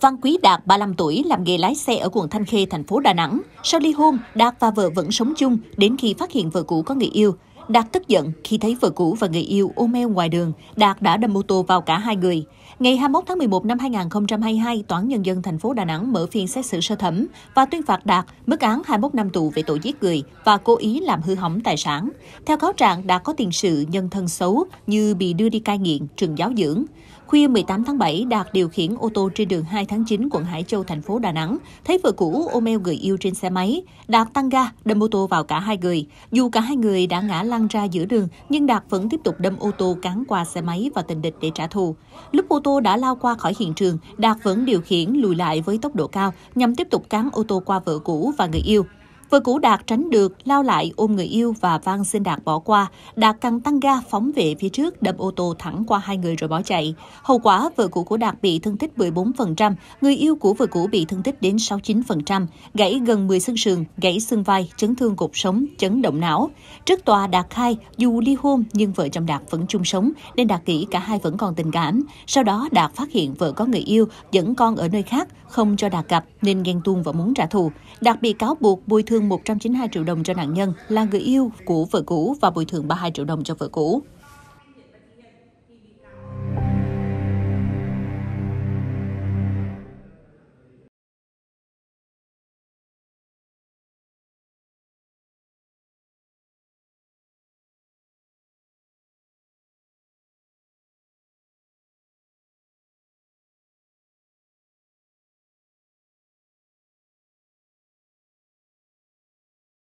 Văn Quý Đạt, 35 tuổi, làm nghề lái xe ở quận Thanh Khê, thành phố Đà Nẵng. Sau ly hôn, Đạt và vợ vẫn sống chung đến khi phát hiện vợ cũ có người yêu. Đạt tức giận khi thấy vợ cũ và người yêu ôm eo ngoài đường, Đạt đã đâm mô tô vào cả hai người. Ngày 21 tháng 11 năm 2022, Tòa án Nhân dân thành phố Đà Nẵng mở phiên xét xử sơ thẩm và tuyên phạt Đạt mức án 21 năm tù về tội giết người và cố ý làm hư hỏng tài sản. Theo cáo trạng, Đạt có tiền sự nhân thân xấu như bị đưa đi cai nghiện, trường giáo dưỡng. Khuya 18 tháng 7, Đạt điều khiển ô tô trên đường 2 tháng 9 quận Hải Châu, thành phố Đà Nẵng. Thấy vợ cũ ôm eo người yêu trên xe máy. Đạt tăng ga, đâm ô tô vào cả hai người. Dù cả hai người đã ngã lăn ra giữa đường, nhưng Đạt vẫn tiếp tục đâm ô tô cán qua xe máy và tình địch để trả thù. Lúc ô tô đã lao qua khỏi hiện trường, Đạt vẫn điều khiển lùi lại với tốc độ cao nhằm tiếp tục cán ô tô qua vợ cũ và người yêu. Vừa cũ Đạt tránh được, lao lại ôm người yêu và van xin Đạt bỏ qua. Đạt càng tăng ga phóng về phía trước, đâm ô tô thẳng qua hai người rồi bỏ chạy. Hậu quả, vợ cũ của Đạt bị thương tích 14%, người yêu của vợ cũ bị thương tích đến 69%, gãy gần 10 xương sườn, gãy xương vai, chấn thương cột sống, chấn động não. Trước tòa, Đạt khai, dù ly hôn nhưng vợ chồng Đạt vẫn chung sống, nên Đạt nghĩ cả hai vẫn còn tình cảm. Sau đó, Đạt phát hiện vợ có người yêu, dẫn con ở nơi khác, không cho Đạt gặp nên ghen tuông và muốn trả thù. Đạt bị cáo buộc bồi thường thương 192 triệu đồng cho nạn nhân là người yêu của vợ cũ và bồi thường 32 triệu đồng cho vợ cũ.